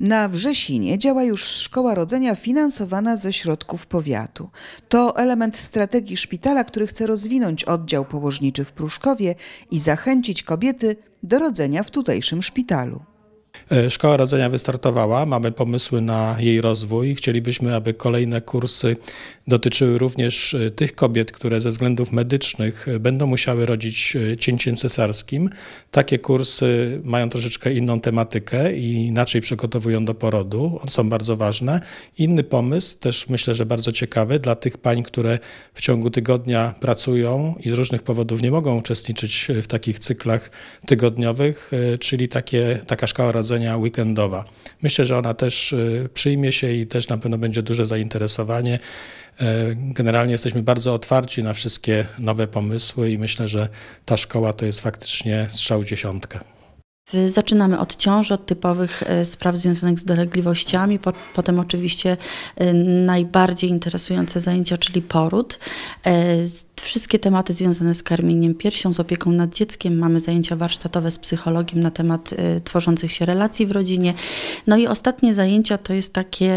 Na Wrzesinie działa już szkoła rodzenia finansowana ze środków powiatu. To element strategii szpitala, który chce rozwinąć oddział położniczy w Pruszkowie i zachęcić kobiety do rodzenia w tutejszym szpitalu. E, szkoła Rodzenia wystartowała, mamy pomysły na jej rozwój. Chcielibyśmy, aby kolejne kursy dotyczyły również e, tych kobiet, które ze względów medycznych e, będą musiały rodzić cięciem cesarskim. Takie kursy mają troszeczkę inną tematykę i inaczej przygotowują do porodu. Są bardzo ważne. Inny pomysł, też myślę, że bardzo ciekawy dla tych pań, które w ciągu tygodnia pracują i z różnych powodów nie mogą uczestniczyć w takich cyklach tygodniowych, czyli takie, taka szkoła rodzenia wydarzenia weekendowa. Myślę, że ona też y, przyjmie się i też na pewno będzie duże zainteresowanie. Y, generalnie jesteśmy bardzo otwarci na wszystkie nowe pomysły i myślę, że ta szkoła to jest faktycznie strzał dziesiątkę. Y, zaczynamy od ciąży, od typowych spraw związanych z dolegliwościami, potem oczywiście najbardziej interesujące zajęcia, czyli poród. Wszystkie tematy związane z karmieniem piersią, z opieką nad dzieckiem, mamy zajęcia warsztatowe z psychologiem na temat y, tworzących się relacji w rodzinie. No i ostatnie zajęcia to jest takie,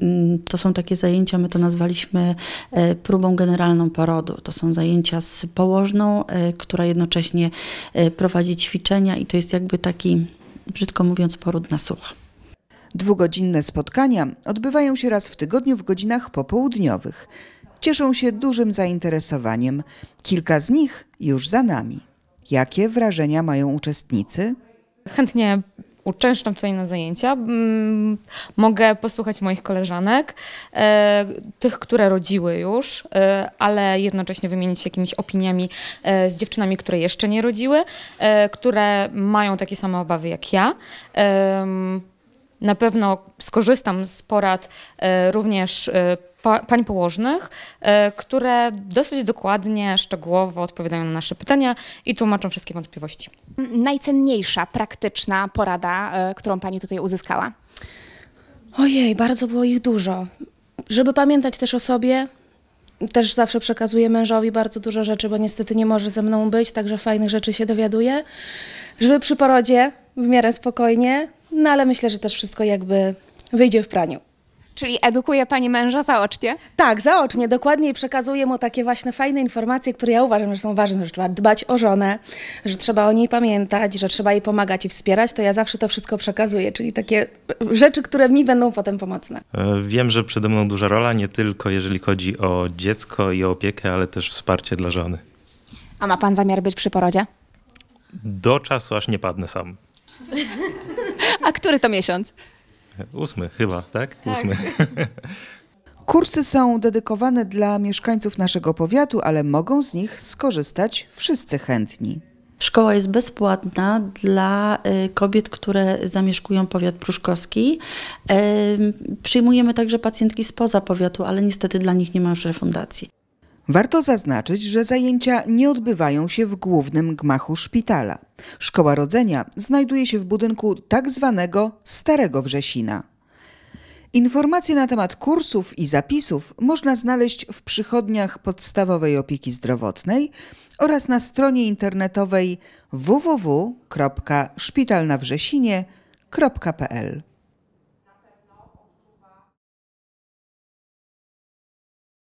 mm, to są takie zajęcia, my to nazwaliśmy y, próbą generalną porodu. To są zajęcia z położną, y, która jednocześnie y, prowadzi ćwiczenia i to jest jakby taki, brzydko mówiąc, poród na sucho. Dwugodzinne spotkania odbywają się raz w tygodniu w godzinach popołudniowych cieszą się dużym zainteresowaniem. Kilka z nich już za nami. Jakie wrażenia mają uczestnicy? Chętnie uczęszczam tutaj na zajęcia. Mm, mogę posłuchać moich koleżanek, e, tych, które rodziły już, e, ale jednocześnie wymienić się jakimiś opiniami e, z dziewczynami, które jeszcze nie rodziły, które mają takie same obawy jak ja. Na pewno skorzystam z porad e, również e, pań położnych, e, które dosyć dokładnie, szczegółowo odpowiadają na nasze pytania i tłumaczą wszystkie wątpliwości. Najcenniejsza praktyczna porada, którą pani tutaj uzyskała? Ojej, bardzo było ich dużo. Żeby pamiętać też o sobie, też zawsze przekazuję mężowi bardzo dużo rzeczy, bo niestety nie może ze mną być, także fajnych rzeczy się dowiaduje. Żeby przy porodzie w miarę spokojnie no ale myślę, że też wszystko jakby wyjdzie w praniu. Czyli edukuje pani męża zaocznie? Tak, zaocznie, dokładnie przekazuje mu takie właśnie fajne informacje, które ja uważam, że są ważne, że trzeba dbać o żonę, że trzeba o niej pamiętać, że trzeba jej pomagać i wspierać, to ja zawsze to wszystko przekazuję, czyli takie rzeczy, które mi będą potem pomocne. E, wiem, że przede mną duża rola, nie tylko jeżeli chodzi o dziecko i o opiekę, ale też wsparcie dla żony. A ma pan zamiar być przy porodzie? Do czasu, aż nie padnę sam. A który to miesiąc? Ósmy chyba, tak? tak. Ósmy. Kursy są dedykowane dla mieszkańców naszego powiatu, ale mogą z nich skorzystać wszyscy chętni. Szkoła jest bezpłatna dla y, kobiet, które zamieszkują powiat pruszkowski. Y, przyjmujemy także pacjentki spoza powiatu, ale niestety dla nich nie ma już refundacji. Warto zaznaczyć, że zajęcia nie odbywają się w głównym gmachu szpitala. Szkoła rodzenia znajduje się w budynku tak zwanego Starego Wrzesina. Informacje na temat kursów i zapisów można znaleźć w przychodniach podstawowej opieki zdrowotnej oraz na stronie internetowej www.szpitalnawrzesinie.pl.